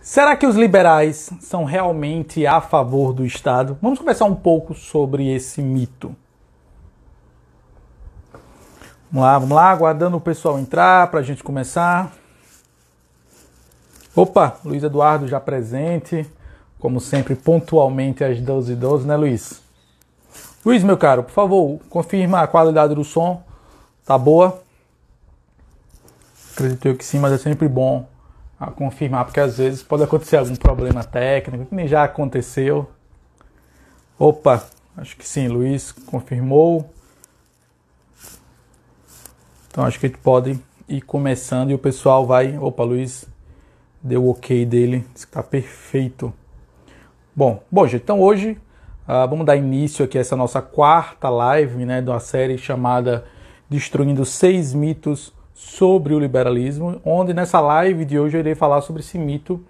Será que os liberais são realmente a favor do Estado? Vamos conversar um pouco sobre esse mito. Vamos lá, vamos lá, aguardando o pessoal entrar para a gente começar. Opa, Luiz Eduardo já presente, como sempre, pontualmente às 12h12, né, Luiz? Luiz, meu caro, por favor, confirma a qualidade do som. Tá boa? Acredito eu que sim, mas é sempre bom a confirmar, porque às vezes pode acontecer algum problema técnico, que nem já aconteceu. Opa, acho que sim, Luiz confirmou. Então acho que a gente pode ir começando e o pessoal vai. Opa, Luiz deu o ok dele, está perfeito. Bom, bom, gente, então hoje uh, vamos dar início aqui a essa nossa quarta live né, de uma série chamada Destruindo Seis Mitos sobre o liberalismo, onde nessa live de hoje eu irei falar sobre esse mito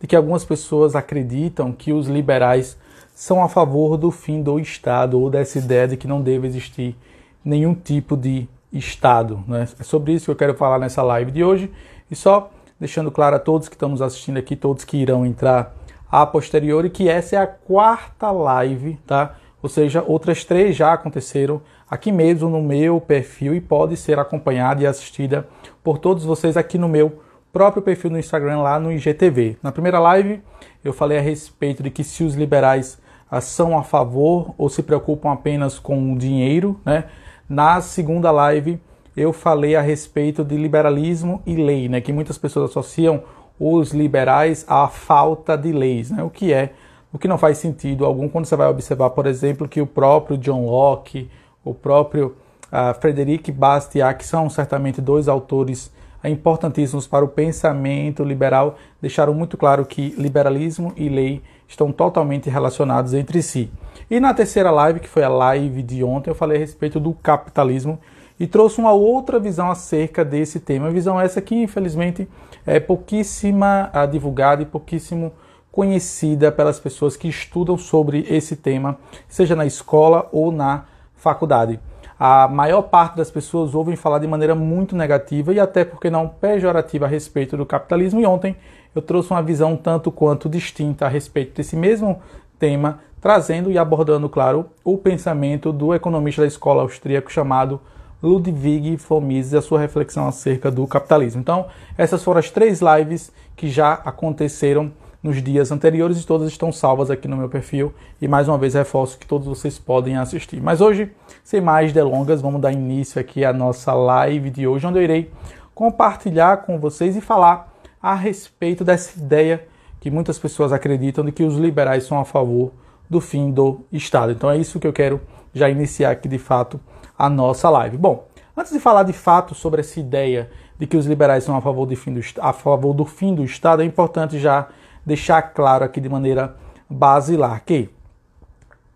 de que algumas pessoas acreditam que os liberais são a favor do fim do Estado ou dessa ideia de que não deve existir nenhum tipo de Estado. Né? É sobre isso que eu quero falar nessa live de hoje e só deixando claro a todos que estamos assistindo aqui, todos que irão entrar a posteriori, que essa é a quarta live, tá? Ou seja, outras três já aconteceram aqui mesmo no meu perfil e pode ser acompanhada e assistida por todos vocês aqui no meu próprio perfil no Instagram lá no IGTV. Na primeira live eu falei a respeito de que se os liberais ah, são a favor ou se preocupam apenas com o dinheiro, né? Na segunda live eu falei a respeito de liberalismo e lei, né? Que muitas pessoas associam os liberais à falta de leis, né? O que é o que não faz sentido algum quando você vai observar, por exemplo, que o próprio John Locke, o próprio ah, Frederic Bastiat, que são certamente dois autores importantíssimos para o pensamento liberal, deixaram muito claro que liberalismo e lei estão totalmente relacionados entre si. E na terceira live, que foi a live de ontem, eu falei a respeito do capitalismo e trouxe uma outra visão acerca desse tema. visão essa que, infelizmente, é pouquíssima ah, divulgada e pouquíssimo conhecida pelas pessoas que estudam sobre esse tema, seja na escola ou na faculdade. A maior parte das pessoas ouvem falar de maneira muito negativa e até porque não pejorativa a respeito do capitalismo. E ontem eu trouxe uma visão tanto quanto distinta a respeito desse mesmo tema, trazendo e abordando, claro, o pensamento do economista da escola austríaco chamado Ludwig von Mises e a sua reflexão acerca do capitalismo. Então, essas foram as três lives que já aconteceram nos dias anteriores e todas estão salvas aqui no meu perfil. E mais uma vez reforço que todos vocês podem assistir. Mas hoje, sem mais delongas, vamos dar início aqui à nossa live de hoje, onde eu irei compartilhar com vocês e falar a respeito dessa ideia que muitas pessoas acreditam de que os liberais são a favor do fim do Estado. Então é isso que eu quero já iniciar aqui de fato a nossa live. Bom, antes de falar de fato sobre essa ideia de que os liberais são a favor, do fim do, a favor do fim do Estado, é importante já deixar claro aqui de maneira basilar que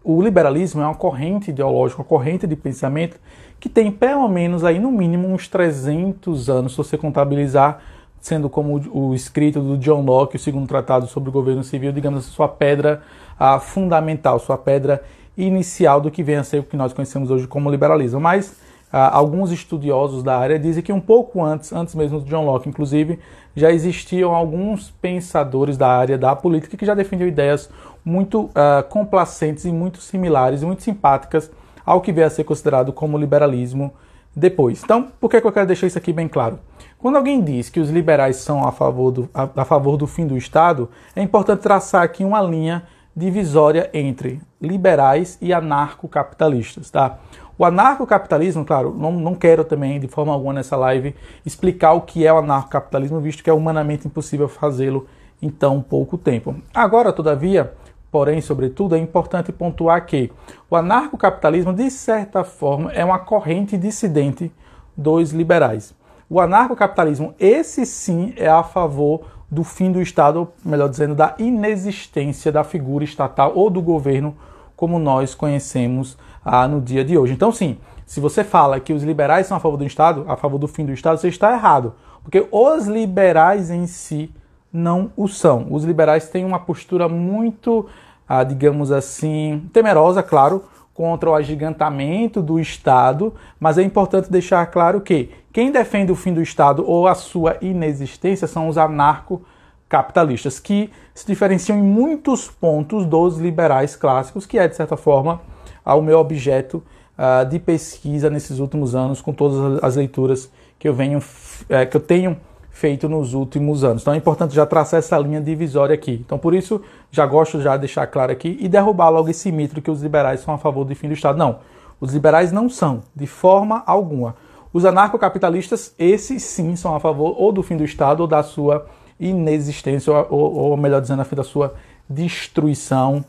o liberalismo é uma corrente ideológica, uma corrente de pensamento que tem pelo menos aí no mínimo uns 300 anos, se você contabilizar, sendo como o escrito do John Locke, o segundo tratado sobre o governo civil, digamos assim, sua pedra ah, fundamental, sua pedra inicial do que vem a ser o que nós conhecemos hoje como liberalismo. Mas ah, alguns estudiosos da área dizem que um pouco antes, antes mesmo de John Locke, inclusive, já existiam alguns pensadores da área da política que já defendiam ideias muito uh, complacentes e muito similares e muito simpáticas ao que veio a ser considerado como liberalismo depois. Então, por que, que eu quero deixar isso aqui bem claro? Quando alguém diz que os liberais são a favor do, a, a favor do fim do Estado, é importante traçar aqui uma linha divisória entre liberais e anarcocapitalistas, tá? O anarcocapitalismo, claro, não, não quero também de forma alguma nessa live explicar o que é o anarcocapitalismo, visto que é humanamente impossível fazê-lo em tão pouco tempo. Agora, todavia, porém, sobretudo, é importante pontuar que o anarcocapitalismo, de certa forma, é uma corrente dissidente dos liberais. O anarcocapitalismo, esse sim, é a favor do fim do Estado, melhor dizendo, da inexistência da figura estatal ou do governo como nós conhecemos ah, no dia de hoje. Então, sim, se você fala que os liberais são a favor do Estado, a favor do fim do Estado, você está errado. Porque os liberais em si não o são. Os liberais têm uma postura muito, ah, digamos assim, temerosa, claro, contra o agigantamento do Estado, mas é importante deixar claro que quem defende o fim do Estado ou a sua inexistência são os anarcocapitalistas, que se diferenciam em muitos pontos dos liberais clássicos, que é, de certa forma, ao meu objeto uh, de pesquisa nesses últimos anos, com todas as leituras que eu, venho, é, que eu tenho feito nos últimos anos. Então é importante já traçar essa linha divisória aqui. Então por isso já gosto já de deixar claro aqui e derrubar logo esse mito que os liberais são a favor do fim do Estado. Não, os liberais não são, de forma alguma. Os anarcocapitalistas, esses sim, são a favor ou do fim do Estado ou da sua inexistência, ou, ou melhor dizendo, da sua destruição.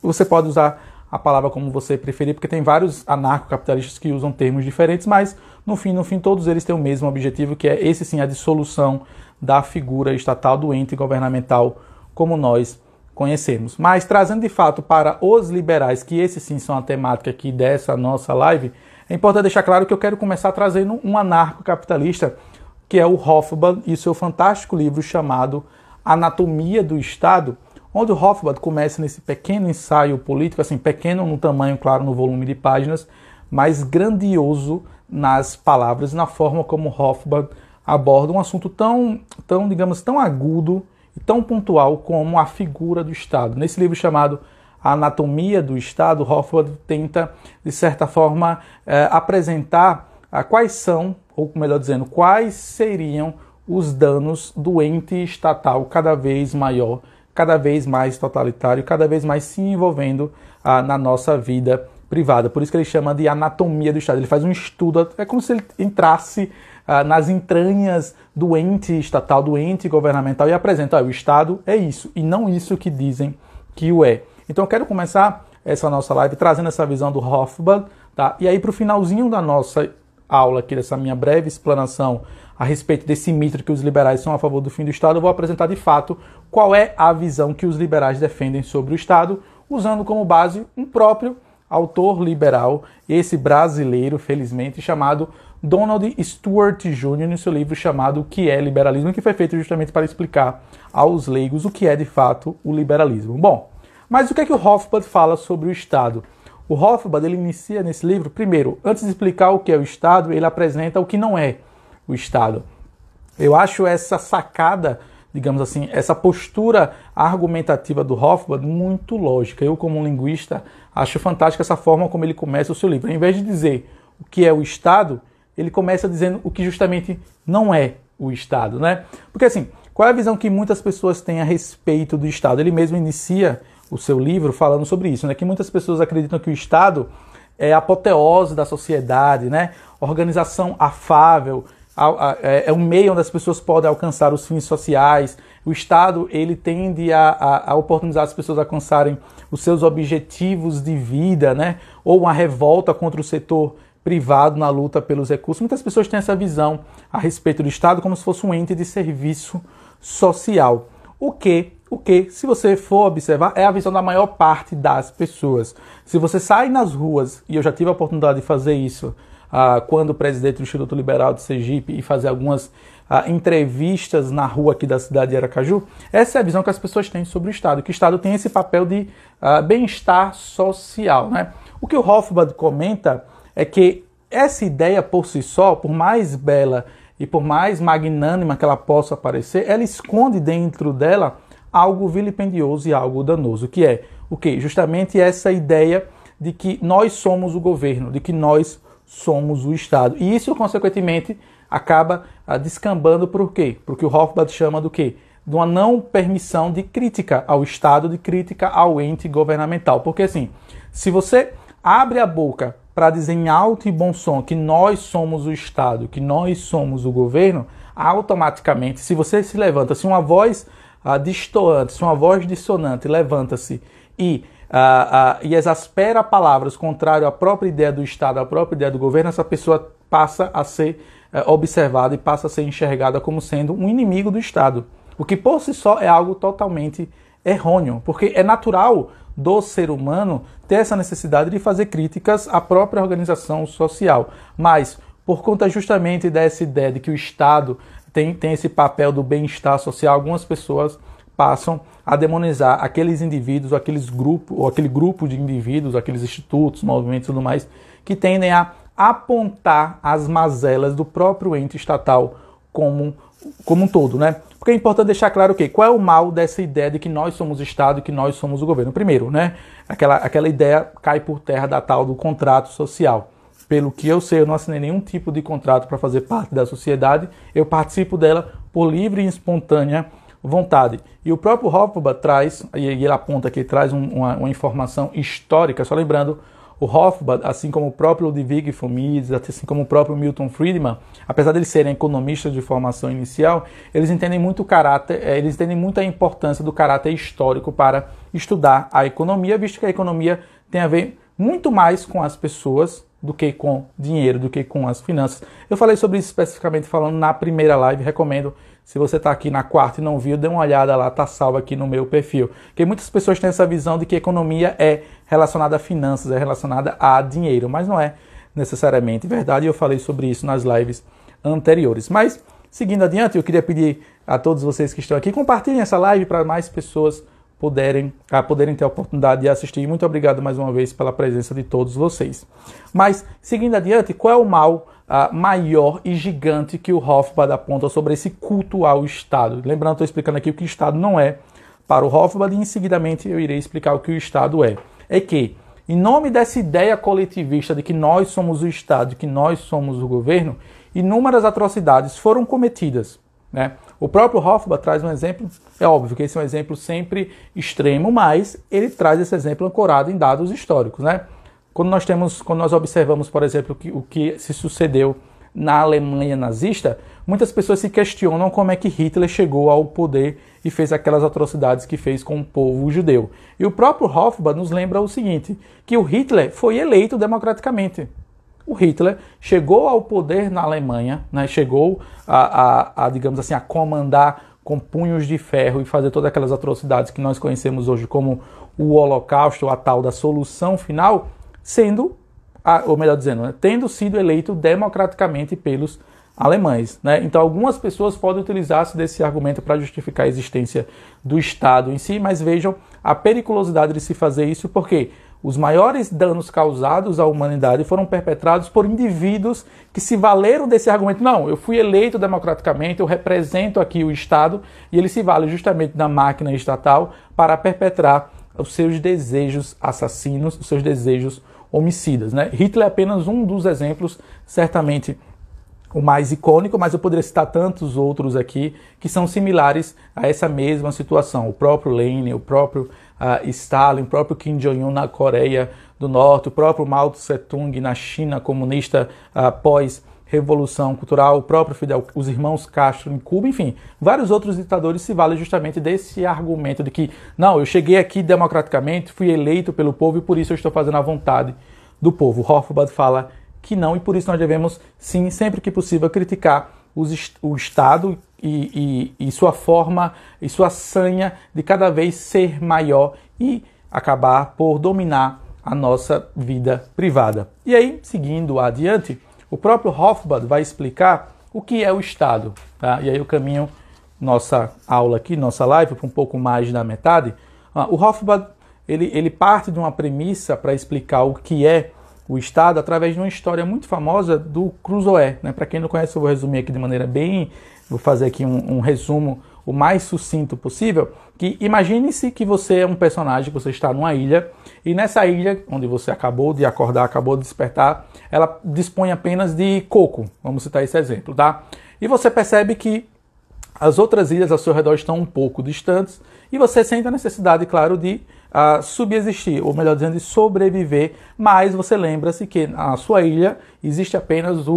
Você pode usar a palavra como você preferir, porque tem vários anarcocapitalistas que usam termos diferentes, mas no fim, no fim, todos eles têm o mesmo objetivo, que é esse sim a dissolução da figura estatal do ente governamental como nós conhecemos. Mas trazendo de fato para os liberais, que esses sim são a temática aqui dessa nossa live, é importante deixar claro que eu quero começar trazendo um anarcocapitalista, que é o Hoffman e seu fantástico livro chamado Anatomia do Estado, onde o Rothbard começa nesse pequeno ensaio político, assim, pequeno no tamanho, claro, no volume de páginas, mas grandioso nas palavras, na forma como Rothbard aborda um assunto tão, tão, digamos, tão agudo e tão pontual como a figura do Estado. Nesse livro chamado a anatomia do Estado, Hoffman tenta, de certa forma, eh, apresentar a quais são, ou melhor dizendo, quais seriam os danos do ente estatal cada vez maior cada vez mais totalitário, cada vez mais se envolvendo ah, na nossa vida privada. Por isso que ele chama de anatomia do Estado. Ele faz um estudo, é como se ele entrasse ah, nas entranhas do ente estatal, do ente governamental e apresenta: olha, o Estado é isso e não isso que dizem que o é. Então eu quero começar essa nossa live trazendo essa visão do Hofbauer, tá? E aí para o finalzinho da nossa aula aqui, dessa minha breve explanação a respeito desse mito que os liberais são a favor do fim do Estado, eu vou apresentar de fato qual é a visão que os liberais defendem sobre o Estado, usando como base um próprio autor liberal, esse brasileiro, felizmente, chamado Donald Stewart Jr., no seu livro chamado O que é Liberalismo, que foi feito justamente para explicar aos leigos o que é de fato o liberalismo. Bom, mas o que é que o Hofbard fala sobre o Estado? O Hofbad ele inicia nesse livro, primeiro, antes de explicar o que é o Estado, ele apresenta o que não é o Estado. Eu acho essa sacada, digamos assim, essa postura argumentativa do Hofbad muito lógica. Eu, como linguista, acho fantástica essa forma como ele começa o seu livro. Em vez de dizer o que é o Estado, ele começa dizendo o que justamente não é o Estado, né? Porque assim, qual é a visão que muitas pessoas têm a respeito do Estado? Ele mesmo inicia o seu livro falando sobre isso, né? Que muitas pessoas acreditam que o Estado é a apoteose da sociedade, né? Organização afável, é, é um meio onde as pessoas podem alcançar os fins sociais. O Estado ele tende a, a, a, oportunizar as pessoas a alcançarem os seus objetivos de vida, né? Ou uma revolta contra o setor privado na luta pelos recursos. Muitas pessoas têm essa visão a respeito do Estado como se fosse um ente de serviço social, o que o que, se você for observar, é a visão da maior parte das pessoas. Se você sai nas ruas, e eu já tive a oportunidade de fazer isso ah, quando presidente do Instituto Liberal de Sergipe e fazer algumas ah, entrevistas na rua aqui da cidade de Aracaju, essa é a visão que as pessoas têm sobre o Estado, que o Estado tem esse papel de ah, bem-estar social. Né? O que o Hoffman comenta é que essa ideia por si só, por mais bela e por mais magnânima que ela possa parecer, ela esconde dentro dela algo vilipendioso e algo danoso, que é o que? Justamente essa ideia de que nós somos o governo, de que nós somos o Estado. E isso, consequentemente, acaba ah, descambando por quê? Porque o Hofbard chama do quê? De uma não permissão de crítica ao Estado, de crítica ao ente governamental. Porque assim, se você abre a boca para dizer em alto e bom som que nós somos o Estado, que nós somos o governo, automaticamente, se você se levanta, se uma voz ah, distoante, uma voz dissonante levanta-se e, ah, ah, e exaspera palavras contrário à própria ideia do Estado, à própria ideia do governo, essa pessoa passa a ser eh, observada e passa a ser enxergada como sendo um inimigo do Estado. O que por si só é algo totalmente errôneo, porque é natural do ser humano ter essa necessidade de fazer críticas à própria organização social. Mas por conta justamente dessa ideia de que o Estado tem, tem esse papel do bem-estar social, algumas pessoas passam a demonizar aqueles indivíduos, aqueles grupos, ou aquele grupo de indivíduos, aqueles institutos, movimentos e tudo mais, que tendem a apontar as mazelas do próprio ente estatal como, como um todo, né? Porque é importante deixar claro o quê? Qual é o mal dessa ideia de que nós somos o Estado e que nós somos o governo? Primeiro, né? Aquela, aquela ideia cai por terra da tal do contrato social pelo que eu sei, eu não assinei nenhum tipo de contrato para fazer parte da sociedade, eu participo dela por livre e espontânea vontade. E o próprio Hofbauer traz, e ele aponta que traz um, uma, uma, informação histórica, só lembrando, o Hofbauer, assim como o próprio Ludwig Fumides, assim como o próprio Milton Friedman, apesar de eles serem economistas de formação inicial, eles entendem muito o caráter, eh, eles entendem muito a importância do caráter histórico para estudar a economia, visto que a economia tem a ver muito mais com as pessoas do que com dinheiro, do que com as finanças. Eu falei sobre isso especificamente falando na primeira live, recomendo se você está aqui na quarta e não viu, dê uma olhada lá, tá salvo aqui no meu perfil. Porque muitas pessoas têm essa visão de que economia é relacionada a finanças, é relacionada a dinheiro, mas não é necessariamente verdade. Eu falei sobre isso nas lives anteriores. Mas seguindo adiante, eu queria pedir a todos vocês que estão aqui, compartilhem essa live para mais pessoas puderem, a poderem ter a oportunidade de assistir. Muito obrigado mais uma vez pela presença de todos vocês. Mas, seguindo adiante, qual é o mal ah, maior e gigante que o Hofbard aponta sobre esse culto ao Estado? Lembrando, estou explicando aqui o que o Estado não é para o Hofbard e, em seguidamente, eu irei explicar o que o Estado é. É que, em nome dessa ideia coletivista de que nós somos o Estado, que nós somos o governo, inúmeras atrocidades foram cometidas né? O próprio Hofbauer traz um exemplo, é óbvio que esse é um exemplo sempre extremo, mas ele traz esse exemplo ancorado em dados históricos. Né? Quando, nós temos, quando nós observamos, por exemplo, que, o que se sucedeu na Alemanha nazista, muitas pessoas se questionam como é que Hitler chegou ao poder e fez aquelas atrocidades que fez com o povo judeu. E o próprio Hofbauer nos lembra o seguinte, que o Hitler foi eleito democraticamente o Hitler chegou ao poder na Alemanha, né, chegou a, a, a, digamos assim, a comandar com punhos de ferro e fazer todas aquelas atrocidades que nós conhecemos hoje como o Holocausto, a tal da solução final, sendo, ou melhor dizendo, né, tendo sido eleito democraticamente pelos alemães. Né? Então, algumas pessoas podem utilizar-se desse argumento para justificar a existência do Estado em si, mas vejam a periculosidade de se fazer isso, porque quê? Os maiores danos causados à humanidade foram perpetrados por indivíduos que se valeram desse argumento. Não, eu fui eleito democraticamente, eu represento aqui o Estado, e ele se vale justamente da máquina estatal para perpetrar os seus desejos assassinos, os seus desejos homicidas. Né? Hitler é apenas um dos exemplos, certamente o mais icônico, mas eu poderia citar tantos outros aqui que são similares a essa mesma situação. O próprio Lenin, o próprio uh, Stalin, o próprio Kim Jong-un na Coreia do Norte, o próprio Mao Tse-tung na China comunista uh, ah, pós Revolução Cultural, o próprio Fidel, os irmãos Castro em Cuba, enfim, vários outros ditadores se valem justamente desse argumento de que, não, eu cheguei aqui democraticamente, fui eleito pelo povo e por isso eu estou fazendo a vontade do povo. Hofbard fala que não, e por isso nós devemos, sim, sempre que possível, criticar os, o Estado e, e, e sua forma e sua sanha de cada vez ser maior e acabar por dominar a nossa vida privada. E aí, seguindo adiante, o próprio Hofbad vai explicar o que é o Estado. Tá? E aí eu caminho nossa aula aqui, nossa live, para um pouco mais da metade. Ah, o Hofbad ele, ele parte de uma premissa para explicar o que é o Estado através de uma história muito famosa do Cruzoé. Né? Para quem não conhece, eu vou resumir aqui de maneira bem. Vou fazer aqui um, um resumo o mais sucinto possível. Que imagine-se que você é um personagem, que você está numa ilha, e nessa ilha, onde você acabou de acordar, acabou de despertar, ela dispõe apenas de coco. Vamos citar esse exemplo, tá? E você percebe que as outras ilhas ao seu redor estão um pouco distantes, e você sente a necessidade, claro, de uh, subsistir, ou melhor dizendo, sobreviver, mas você lembra-se que na sua ilha existe apenas o,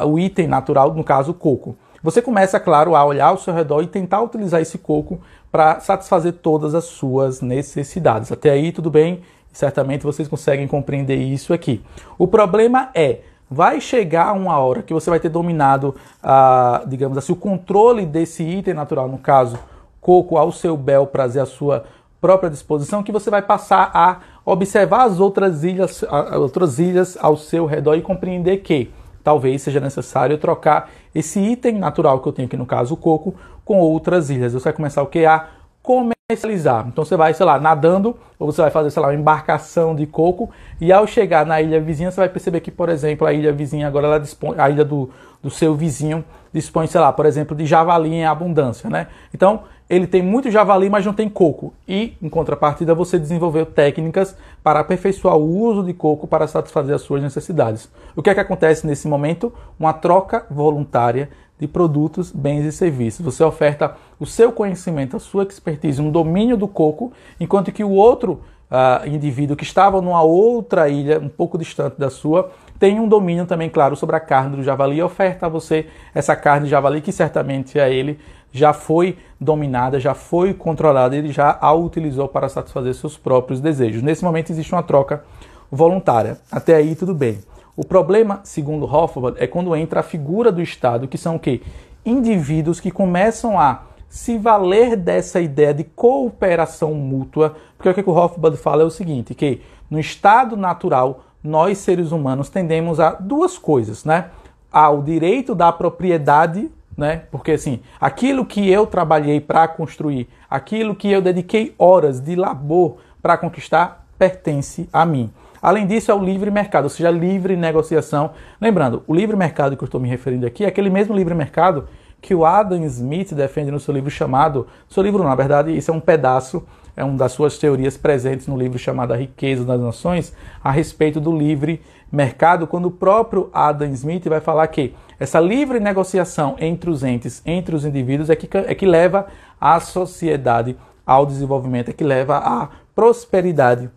uh, o item natural, no caso, o coco. Você começa, claro, a olhar ao seu redor e tentar utilizar esse coco para satisfazer todas as suas necessidades. Até aí, tudo bem? Certamente vocês conseguem compreender isso aqui. O problema é vai chegar uma hora que você vai ter dominado, ah, digamos assim, o controle desse item natural, no caso, coco, ao seu bel prazer, à sua própria disposição que você vai passar a observar as outras ilhas, as outras ilhas ao seu redor e compreender que talvez seja necessário trocar esse item natural que eu tenho aqui no caso o coco com outras ilhas. Você vai começar o que a comercializar. Então você vai, sei lá, nadando ou você vai fazer, sei lá, uma embarcação de coco e ao chegar na ilha vizinha você vai perceber que, por exemplo, a ilha vizinha agora ela dispõe, a ilha do, do seu vizinho dispõe, sei lá, por exemplo, de javali em abundância, né? Então ele tem muito javali, mas não tem coco. E, em contrapartida, você desenvolveu técnicas para aperfeiçoar o uso de coco para satisfazer as suas necessidades. O que é que acontece nesse momento? Uma troca voluntária de produtos, bens e serviços. Você oferta o seu conhecimento, a sua expertise, um domínio do coco, enquanto que o outro uh, indivíduo que estava numa outra ilha, um pouco distante da sua, tem um domínio também, claro, sobre a carne do javali e oferta a você essa carne de javali que certamente a é ele já foi dominada, já foi controlada, ele já a utilizou para satisfazer seus próprios desejos. Nesse momento existe uma troca voluntária. Até aí tudo bem. O problema, segundo Hofbard, é quando entra a figura do Estado, que são o quê? Indivíduos que começam a se valer dessa ideia de cooperação mútua, porque o que o Hofbard fala é o seguinte, que no estado natural, nós seres humanos tendemos a duas coisas, né? Ao direito da propriedade né? Porque assim, aquilo que eu trabalhei para construir, aquilo que eu dediquei horas de labor para conquistar, pertence a mim. Além disso, é o livre mercado, ou seja, a livre negociação. Lembrando, o livre mercado que eu estou me referindo aqui é aquele mesmo livre mercado que o Adam Smith defende no seu livro chamado. Seu livro, na verdade, isso é um pedaço, é uma das suas teorias presentes no livro chamado A Riqueza das Nações, a respeito do livre mercado, quando o próprio Adam Smith vai falar que essa livre negociação entre os entes, entre os indivíduos, é que, é que leva a sociedade ao desenvolvimento, é que leva à prosperidade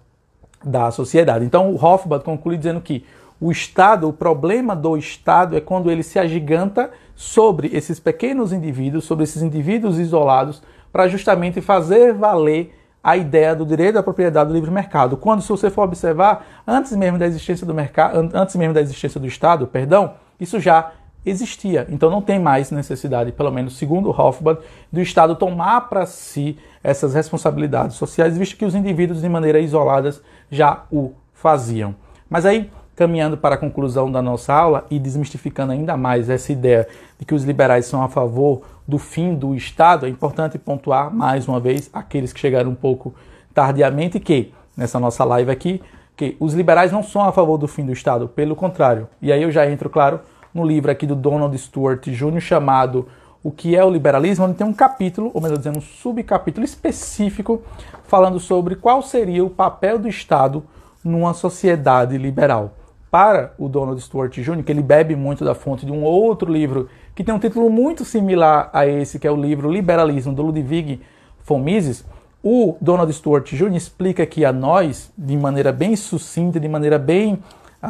da sociedade. Então, o Hofbard conclui dizendo que o Estado, o problema do Estado é quando ele se agiganta sobre esses pequenos indivíduos, sobre esses indivíduos isolados, para justamente fazer valer a ideia do direito à propriedade do livre mercado. Quando, se você for observar, antes mesmo da existência do mercado, antes mesmo da existência do Estado, perdão, isso já existia. Então não tem mais necessidade, pelo menos segundo Hoffman, do Estado tomar para si essas responsabilidades sociais, visto que os indivíduos de maneira isolada já o faziam. Mas aí, caminhando para a conclusão da nossa aula e desmistificando ainda mais essa ideia de que os liberais são a favor do fim do Estado, é importante pontuar mais uma vez aqueles que chegaram um pouco tardiamente que nessa nossa live aqui que os liberais não são a favor do fim do Estado, pelo contrário. E aí eu já entro, claro, no livro aqui do Donald Stewart Jr. chamado O que é o liberalismo, onde tem um capítulo, ou melhor dizendo, um subcapítulo específico falando sobre qual seria o papel do Estado numa sociedade liberal. Para o Donald Stewart Jr., que ele bebe muito da fonte de um outro livro que tem um título muito similar a esse, que é o livro Liberalismo, do Ludwig von Mises, o Donald Stewart Jr. explica aqui a nós, de maneira bem sucinta, de maneira bem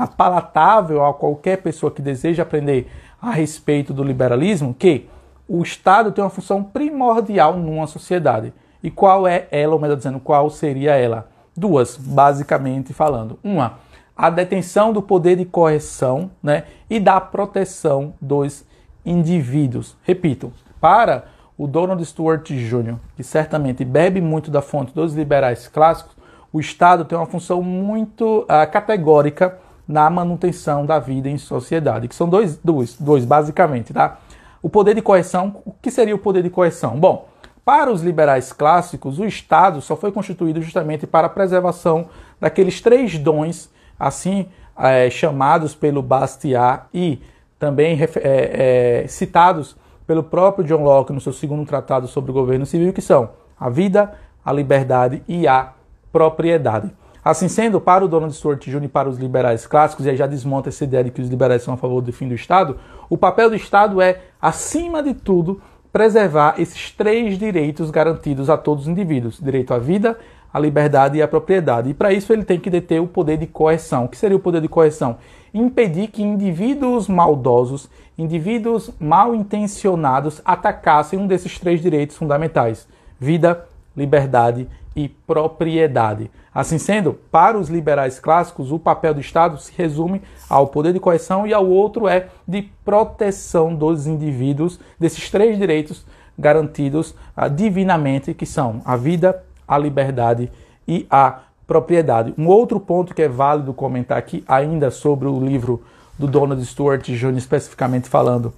palatável a qualquer pessoa que deseja aprender a respeito do liberalismo que o Estado tem uma função primordial numa sociedade. E qual é ela, ou melhor dizendo, qual seria ela? Duas, basicamente falando. Uma, a detenção do poder de correção né, e da proteção dos indivíduos. Repito, para o Donald stuart Jr., que certamente bebe muito da fonte dos liberais clássicos, o Estado tem uma função muito uh, categórica na manutenção da vida em sociedade, que são dois, dois, dois basicamente, tá? O poder de coerção, o que seria o poder de coerção? Bom, para os liberais clássicos, o Estado só foi constituído justamente para a preservação daqueles três dons, assim é, chamados pelo Bastiat e também é, é, citados pelo próprio John Locke no seu segundo tratado sobre o governo civil, que são a vida, a liberdade e a propriedade. Assim sendo, para o Donald Stuart Jr. e para os liberais clássicos, e aí já desmonta essa ideia de que os liberais são a favor do fim do Estado, o papel do Estado é, acima de tudo, preservar esses três direitos garantidos a todos os indivíduos: direito à vida, à liberdade e à propriedade. E para isso ele tem que deter o poder de coerção. O que seria o poder de coerção? Impedir que indivíduos maldosos, indivíduos mal intencionados atacassem um desses três direitos fundamentais: vida, liberdade e propriedade. Assim sendo, para os liberais clássicos, o papel do Estado se resume ao poder de coerção e ao outro é de proteção dos indivíduos desses três direitos garantidos ah, divinamente, que são a vida, a liberdade e a propriedade. Um outro ponto que é válido comentar aqui, ainda sobre o livro do Donald Stewart Jr., especificamente falando,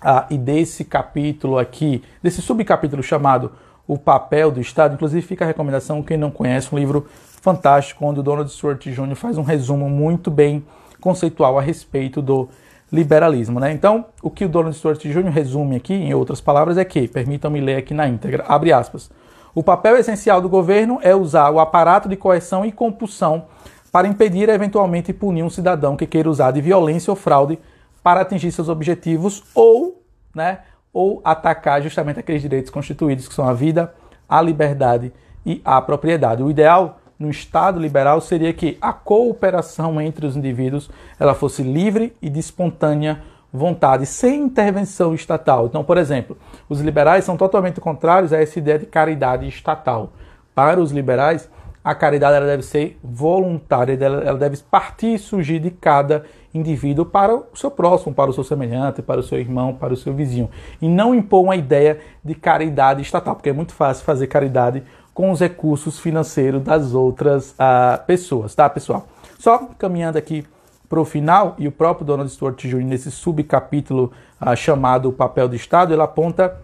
ah, e desse capítulo aqui, desse subcapítulo chamado o papel do Estado. Inclusive, fica a recomendação, quem não conhece, um livro fantástico, onde o Donald Stewart Jr. faz um resumo muito bem conceitual a respeito do liberalismo. Né? Então, o que o Donald Stewart Jr. resume aqui, em outras palavras, é que, permitam-me ler aqui na íntegra, abre aspas, o papel essencial do governo é usar o aparato de coerção e compulsão para impedir eventualmente punir um cidadão que queira usar de violência ou fraude para atingir seus objetivos ou, né, ou atacar justamente aqueles direitos constituídos que são a vida, a liberdade e a propriedade. O ideal no Estado liberal seria que a cooperação entre os indivíduos ela fosse livre e de espontânea vontade, sem intervenção estatal. Então, por exemplo, os liberais são totalmente contrários a essa ideia de caridade estatal. Para os liberais, a caridade ela deve ser voluntária, ela deve partir e surgir de cada indivíduo para o seu próximo, para o seu semelhante, para o seu irmão, para o seu vizinho. E não impor uma ideia de caridade estatal, porque é muito fácil fazer caridade com os recursos financeiros das outras uh, pessoas, tá, pessoal? Só caminhando aqui para o final, e o próprio Donald Stuart Jr., nesse subcapítulo uh, chamado Papel do Estado, ele aponta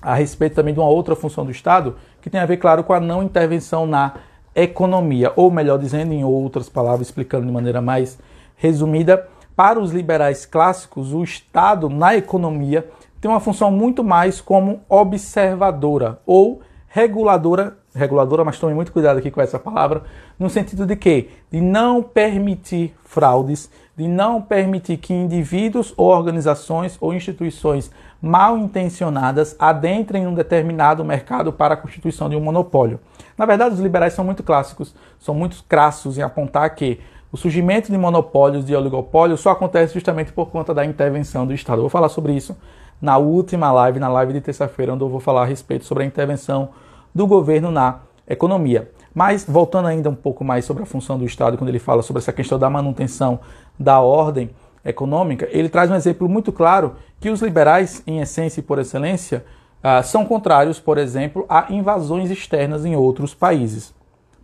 a respeito também de uma outra função do Estado, que tem a ver, claro, com a não intervenção na economia, ou melhor dizendo, em outras palavras, explicando de maneira mais resumida, para os liberais clássicos, o Estado na economia tem uma função muito mais como observadora ou reguladora, reguladora, mas tome muito cuidado aqui com essa palavra, no sentido de que de não permitir fraudes, de não permitir que indivíduos ou organizações ou instituições mal intencionadas adentrem um determinado mercado para a constituição de um monopólio. Na verdade, os liberais são muito clássicos, são muito crassos em apontar que o surgimento de monopólios, de oligopólios, só acontece justamente por conta da intervenção do Estado. Eu vou falar sobre isso na última live, na live de terça-feira, onde eu vou falar a respeito sobre a intervenção do governo na economia. Mas, voltando ainda um pouco mais sobre a função do Estado, quando ele fala sobre essa questão da manutenção da ordem econômica, ele traz um exemplo muito claro que os liberais, em essência e por excelência, ah, são contrários, por exemplo, a invasões externas em outros países.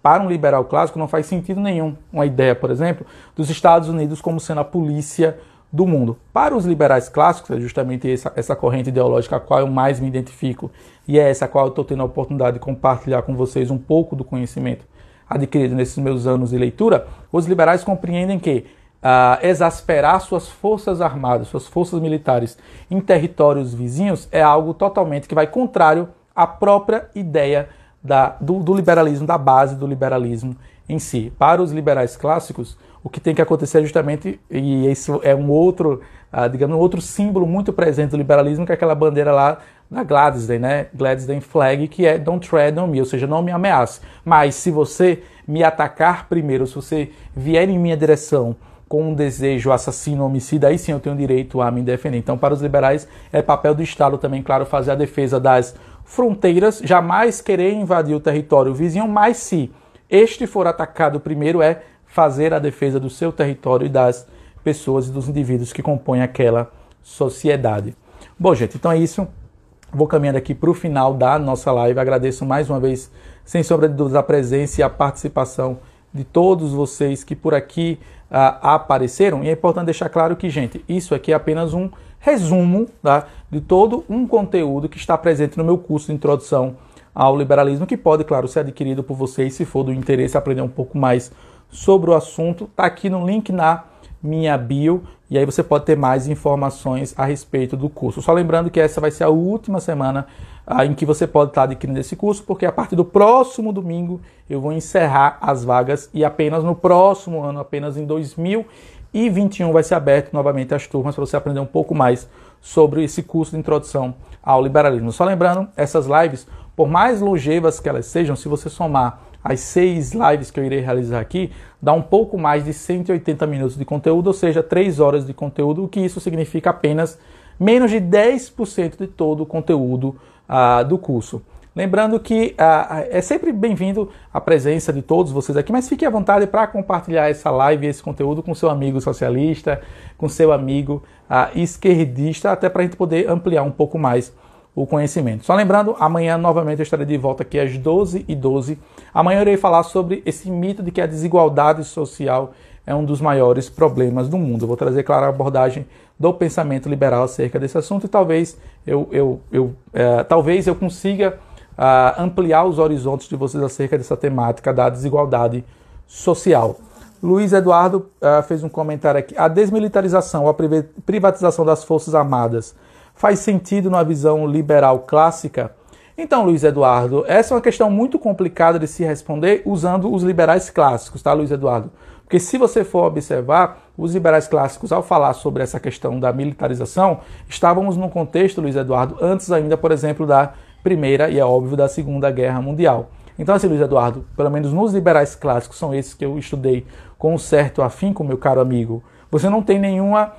Para um liberal clássico, não faz sentido nenhum uma ideia, por exemplo, dos Estados Unidos como sendo a polícia do mundo. Para os liberais clássicos, é justamente essa, essa corrente ideológica a qual eu mais me identifico e é essa a qual eu estou tendo a oportunidade de compartilhar com vocês um pouco do conhecimento adquirido nesses meus anos de leitura, os liberais compreendem que ah, exasperar suas forças armadas, suas forças militares em territórios vizinhos é algo totalmente que vai contrário à própria ideia da, do, do liberalismo, da base do liberalismo em si. Para os liberais clássicos, o que tem que acontecer é justamente, e isso é um outro, ah, digamos, um outro símbolo muito presente do liberalismo, que é aquela bandeira lá da Gladstone, né? Gladstone Flag, que é Don't Tread on Me, ou seja, não me ameace. Mas se você me atacar primeiro, se você vier em minha direção com um desejo assassino, homicida, aí sim eu tenho direito a me defender. Então, para os liberais, é papel do Estado também, claro, fazer a defesa das fronteiras, jamais querer invadir o território vizinho, mas se este for atacado primeiro, é fazer a defesa do seu território e das pessoas e dos indivíduos que compõem aquela sociedade. Bom, gente, então é isso. Vou caminhando aqui para o final da nossa live. Agradeço mais uma vez, sem sombra de dúvidas, a presença e a participação de todos vocês que por aqui uh, apareceram. E é importante deixar claro que, gente, isso aqui é apenas um resumo tá, de todo um conteúdo que está presente no meu curso de introdução ao liberalismo, que pode, claro, ser adquirido por vocês se for do interesse aprender um pouco mais sobre o assunto, está aqui no link na minha bio e aí você pode ter mais informações a respeito do curso. Só lembrando que essa vai ser a última semana ah, em que você pode estar adquirindo esse curso, porque a partir do próximo domingo eu vou encerrar as vagas e apenas no próximo ano, apenas em 2021, vai ser aberto novamente as turmas para você aprender um pouco mais sobre esse curso de introdução ao liberalismo. Só lembrando, essas lives, por mais longevas que elas sejam, se você somar as seis lives que eu irei realizar aqui, dá um pouco mais de 180 minutos de conteúdo, ou seja, três horas de conteúdo, o que isso significa apenas menos de 10% de todo o conteúdo ah, do curso. Lembrando que ah, é sempre bem-vindo a presença de todos vocês aqui, mas fique à vontade para compartilhar essa live, esse conteúdo com seu amigo socialista, com seu amigo ah, esquerdista, até para a gente poder ampliar um pouco mais o conhecimento. Só lembrando, amanhã novamente eu estarei de volta aqui às 12 e 12 Amanhã eu irei falar sobre esse mito de que a desigualdade social é um dos maiores problemas do mundo. Eu vou trazer, claro, a abordagem do pensamento liberal acerca desse assunto e talvez eu, eu, eu é, talvez eu consiga é, ampliar os horizontes de vocês acerca dessa temática da desigualdade social. Luiz Eduardo ah, fez um comentário aqui. A desmilitarização, a privatização das Forças Armadas faz sentido na visão liberal clássica? Então, Luiz Eduardo, essa é uma questão muito complicada de se responder usando os liberais clássicos, tá, Luiz Eduardo? Porque se você for observar, os liberais clássicos, ao falar sobre essa questão da militarização, estávamos num contexto, Luiz Eduardo, antes ainda, por exemplo, da Primeira e, é óbvio, da Segunda Guerra Mundial. Então, assim, Luiz Eduardo, pelo menos nos liberais clássicos, são esses que eu estudei com um certo afinco, meu caro amigo, você não tem nenhuma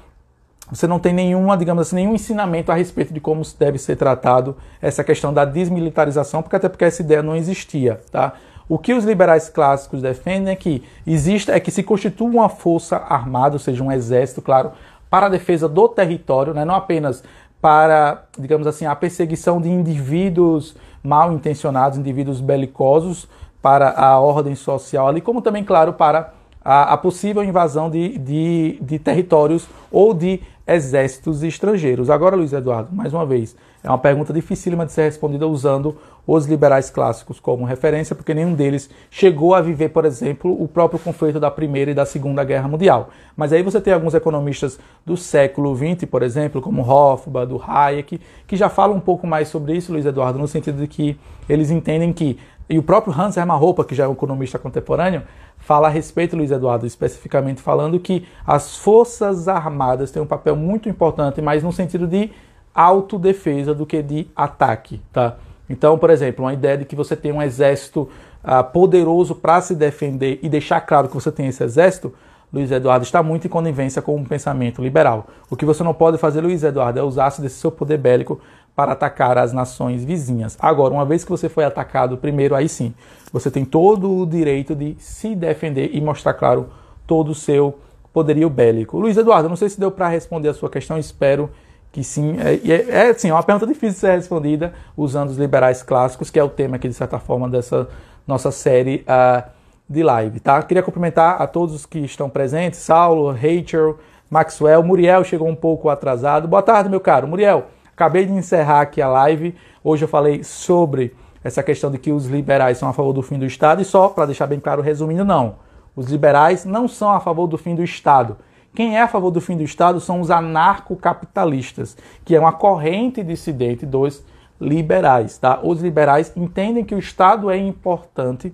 você não tem nenhuma, digamos assim, nenhum ensinamento a respeito de como deve ser tratado essa questão da desmilitarização, porque até porque essa ideia não existia, tá? O que os liberais clássicos defendem é que exista, é que se constitua uma força armada, ou seja, um exército, claro, para a defesa do território, né? não apenas para, digamos assim, a perseguição de indivíduos mal intencionados, indivíduos belicosos, para a ordem social ali, como também, claro, para a, a possível invasão de, de, de territórios ou de exércitos estrangeiros. Agora, Luiz Eduardo, mais uma vez, é uma pergunta dificílima de ser respondida usando os liberais clássicos como referência, porque nenhum deles chegou a viver, por exemplo, o próprio conflito da Primeira e da Segunda Guerra Mundial. Mas aí você tem alguns economistas do século XX, por exemplo, como Hofbauer, do Hayek, que já falam um pouco mais sobre isso, Luiz Eduardo, no sentido de que eles entendem que e o próprio Hans Hermann Hoppe, que já é um economista contemporâneo, fala a respeito, Luiz Eduardo, especificamente falando que as forças armadas têm um papel muito importante, mas no sentido de autodefesa do que de ataque, tá? Então, por exemplo, uma ideia de que você tem um exército ah, poderoso para se defender e deixar claro que você tem esse exército, Luiz Eduardo está muito em conivência com um pensamento liberal. O que você não pode fazer, Luiz Eduardo, é usar-se desse seu poder bélico para atacar as nações vizinhas. Agora, uma vez que você foi atacado primeiro, aí sim, você tem todo o direito de se defender e mostrar claro todo o seu poderio bélico. Luiz Eduardo, não sei se deu para responder a sua questão, espero que sim, é, é, é sim, é uma pergunta difícil de ser respondida usando os liberais clássicos, que é o tema aqui, de certa forma, dessa nossa série uh, de live, tá? Queria cumprimentar a todos que estão presentes, Saulo, Rachel, Maxwell, Muriel chegou um pouco atrasado. Boa tarde, meu caro. Muriel, acabei de encerrar aqui a live, hoje eu falei sobre essa questão de que os liberais são a favor do fim do Estado, e só para deixar bem claro, resumindo, não. Os liberais não são a favor do fim do Estado, quem é a favor do fim do Estado são os anarcocapitalistas, que é uma corrente dissidente dos liberais. Tá? Os liberais entendem que o Estado é importante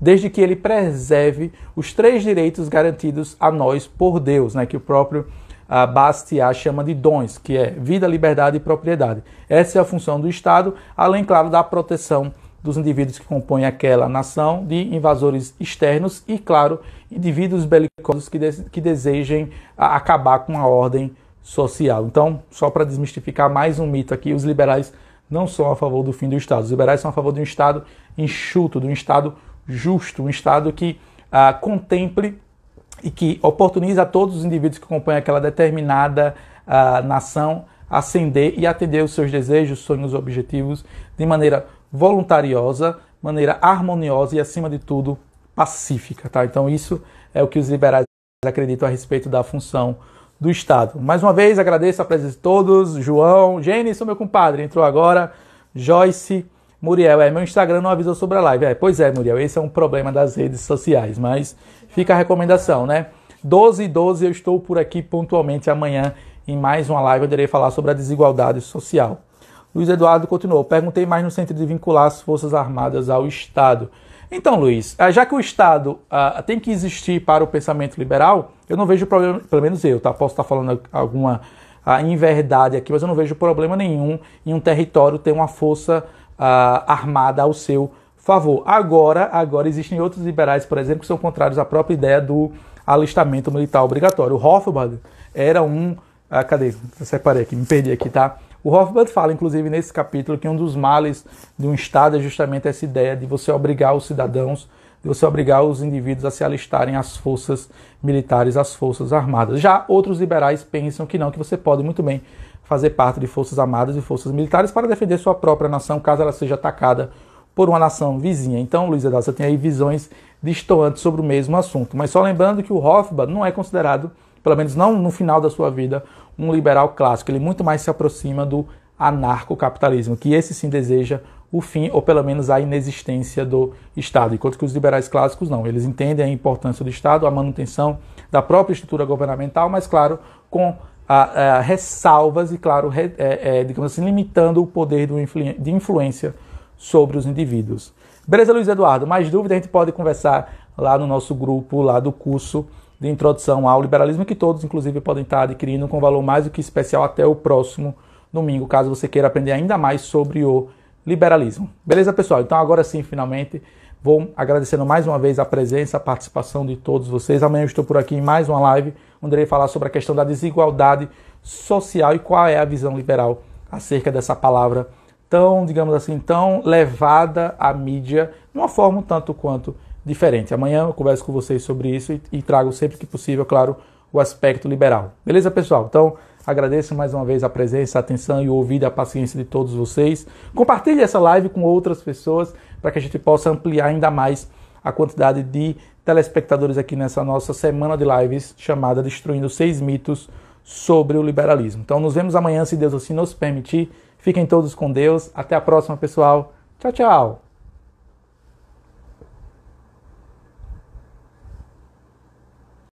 desde que ele preserve os três direitos garantidos a nós por Deus, né? que o próprio uh, Bastiat chama de dons, que é vida, liberdade e propriedade. Essa é a função do Estado, além, claro, da proteção dos indivíduos que compõem aquela nação, de invasores externos e, claro, indivíduos belicosos que, de que desejem acabar com a ordem social. Então, só para desmistificar mais um mito aqui, os liberais não são a favor do fim do Estado. Os liberais são a favor de um Estado enxuto, de um Estado justo, um Estado que ah, contemple e que oportunize a todos os indivíduos que compõem aquela determinada ah, nação ascender e atender os seus desejos, sonhos, objetivos de maneira voluntariosa, maneira harmoniosa e, acima de tudo, pacífica. Tá? Então, isso é o que os liberais acreditam a respeito da função do Estado. Mais uma vez, agradeço a presença de todos. João, Gênesis, meu compadre, entrou agora. Joyce, Muriel. É, meu Instagram não avisou sobre a live. É, pois é, Muriel, esse é um problema das redes sociais, mas fica a recomendação, né? 12 e 12 eu estou por aqui pontualmente amanhã em mais uma live. Eu irei falar sobre a desigualdade social. Luiz Eduardo continuou: perguntei mais no sentido de vincular as Forças Armadas ao Estado. Então, Luiz, eh, já que o Estado uh, tem que existir para o pensamento liberal, eu não vejo problema, pelo menos eu, tá? Posso estar tá falando alguma uh, inverdade aqui, mas eu não vejo problema nenhum em um território ter uma força uh, armada ao seu favor. Agora, agora existem outros liberais, por exemplo, que são contrários à própria ideia do alistamento militar obrigatório. O Hofbard era um. Uh, cadê? separei aqui, me perdi aqui, tá? O Hofbard fala, inclusive, nesse capítulo, que um dos males de um Estado é justamente essa ideia de você obrigar os cidadãos, de você obrigar os indivíduos a se alistarem às forças militares, às forças armadas. Já outros liberais pensam que não, que você pode muito bem fazer parte de forças armadas e forças militares para defender sua própria nação, caso ela seja atacada por uma nação vizinha. Então, Luiz Adalça tem aí visões distoantes sobre o mesmo assunto. Mas só lembrando que o Hofbard não é considerado, pelo menos não no final da sua vida, um liberal clássico, ele muito mais se aproxima do anarcocapitalismo, que esse sim deseja o fim ou pelo menos a inexistência do Estado, enquanto que os liberais clássicos não, eles entendem a importância do Estado, a manutenção da própria estrutura governamental, mas claro, com a, ah, a eh, ressalvas e claro, re, é, é, digamos assim, limitando o poder do influ, de influência sobre os indivíduos. Beleza, Luiz Eduardo? Mais dúvida a gente pode conversar lá no nosso grupo, lá do curso de introdução ao liberalismo que todos, inclusive, podem estar adquirindo com valor mais do que especial até o próximo domingo, caso você queira aprender ainda mais sobre o liberalismo. Beleza, pessoal? Então, agora sim, finalmente, vou agradecendo mais uma vez a presença, a participação de todos vocês. Amanhã eu estou por aqui em mais uma live, onde irei falar sobre a questão da desigualdade social e qual é a visão liberal acerca dessa palavra tão, digamos assim, tão levada à mídia de uma forma um tanto quanto diferente. Amanhã eu converso com vocês sobre isso e, e trago sempre que possível, claro, o aspecto liberal. Beleza, pessoal? Então, agradeço mais uma vez a presença, a atenção e o ouvido a paciência de todos vocês. Compartilhe essa live com outras pessoas para que a gente possa ampliar ainda mais a quantidade de telespectadores aqui nessa nossa semana de lives chamada Destruindo Seis Mitos sobre o Liberalismo. Então, nos vemos amanhã, se Deus assim nos permitir. Fiquem todos com Deus. Até a próxima, pessoal. Tchau, tchau.